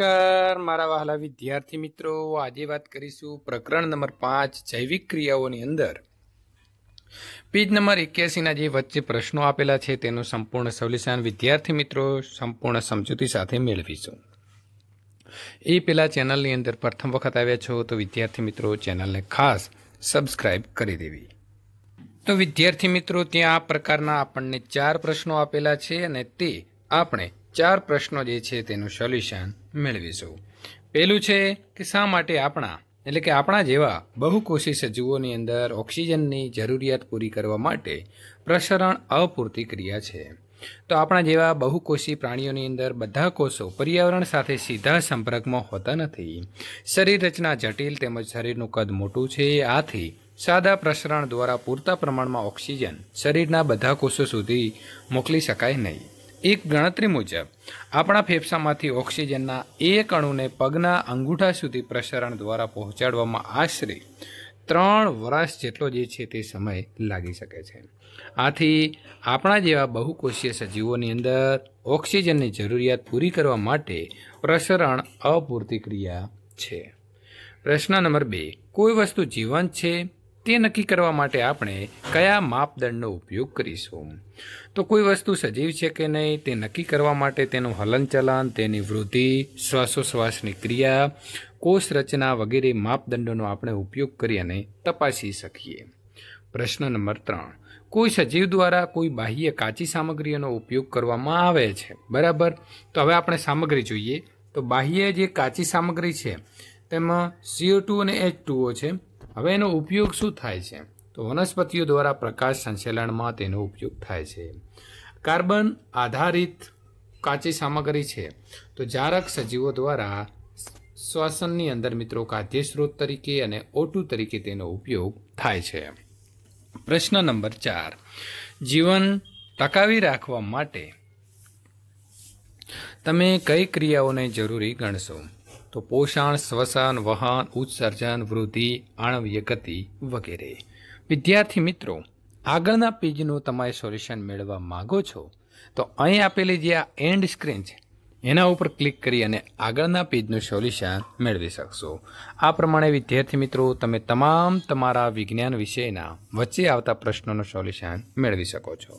નમસ્કાર મારા વહાલા વિદ્યાર્થી મિત્રો આજે વાત કરીશું પ્રકરણ નંબર પાંચ જૈવિક ક્રિયાઓની અંદર પેજ નંબર એક્યાસીના જે વચ્ચે પ્રશ્નો આપેલા છે તેનું સંપૂર્ણ સોલ્યુશન વિદ્યાર્થી મિત્રો સંપૂર્ણ સમજૂતી સાથે મેળવીશું એ પહેલાં ચેનલની અંદર પ્રથમ વખત આવ્યા છો તો વિદ્યાર્થી મિત્રો ચેનલને ખાસ સબસ્ક્રાઈબ કરી દેવી તો વિદ્યાર્થી મિત્રો ત્યાં આ પ્રકારના આપણને ચાર પ્રશ્નો આપેલા છે અને તે આપણે ચાર પ્રશ્નો જે છે તેનું સોલ્યુશન મેળવીશું પહેલું છે કે શા માટે આપણા એટલે કે આપણા જેવા બહુકોષી સજીવોની અંદર ઓક્સિજનની જરૂરિયાત પૂરી કરવા માટે પ્રસરણ અપૂરતી ક્રિયા છે તો આપણા જેવા બહુકોષી પ્રાણીઓની અંદર બધા કોષો પર્યાવરણ સાથે સીધા સંપર્કમાં હોતા નથી શરીર રચના જટિલ તેમજ શરીરનું કદ મોટું છે આથી સાદા પ્રસરણ દ્વારા પૂરતા પ્રમાણમાં ઓક્સિજન શરીરના બધા કોષો સુધી મોકલી શકાય નહીં એક ગણતરી મુજબ આપણા ફેફસામાંથી ઓક્સિજનના એક અણુને પગના અંગૂઠા સુધી પ્રસારણ દ્વારા પહોંચાડવામાં આશરે ત્રણ વર્ષ જેટલો જે છે તે સમય લાગી શકે છે આથી આપણા જેવા બહુકોષીય સજીવોની અંદર ઓક્સિજનની જરૂરિયાત પૂરી કરવા માટે પ્રસરણ અપૂરતી ક્રિયા છે પ્રશ્ન નંબર બે કોઈ વસ્તુ જીવંત છે તે નક્કી કરવા માટે આપણે કયા માપદંડનો ઉપયોગ કરીશું તો કોઈ વસ્તુ સજીવ છે કે નહીં તે નક્કી કરવા માટે તેનું હલનચલન તેની વૃદ્ધિ શ્વાસોશ્વાસની ક્રિયા કોષ રચના વગેરે માપદંડોનો આપણે ઉપયોગ કરી અને તપાસી શકીએ પ્રશ્ન નંબર ત્રણ કોઈ સજીવ દ્વારા કોઈ બાહ્ય કાચી સામગ્રીઓનો ઉપયોગ કરવામાં આવે છે બરાબર તો હવે આપણે સામગ્રી જોઈએ તો બાહ્ય જે કાચી સામગ્રી છે તેમાં સીઓ ટુ અને એચ ટુઓ છે હવે એનો ઉપયોગ શું થાય છે તો વનસ્પતિઓ દ્વારા પ્રકાશ સંશ્લેષણમાં તેનો ઉપયોગ થાય છે કાર્બન આધારિત કાચી સામગ્રી છે તો જારક સજીવો દ્વારા શ્વસનની અંદર મિત્રો ખાદ્ય સ્ત્રોત તરીકે અને ઓટુ તરીકે તેનો ઉપયોગ થાય છે પ્રશ્ન નંબર ચાર જીવન ટકાવી રાખવા માટે તમે કઈ ક્રિયાઓને જરૂરી ગણશો તો પોષણ શ્વસન વહન ઉત્સર્જન વૃદ્ધિ આણવીય ગતિ વગેરે વિદ્યાર્થી મિત્રો આગળના પેજનું તમારે સોલ્યુશન મેળવવા માગો છો તો અહીં આપેલી જે આ એન્ડ સ્ક્રીન છે એના ઉપર ક્લિક કરી અને આગળના પેજનું સોલ્યુશન મેળવી શકશો આ પ્રમાણે વિદ્યાર્થી મિત્રો તમે તમામ તમારા વિજ્ઞાન વિષયના વચ્ચે આવતા પ્રશ્નોનું સોલ્યુશન મેળવી શકો છો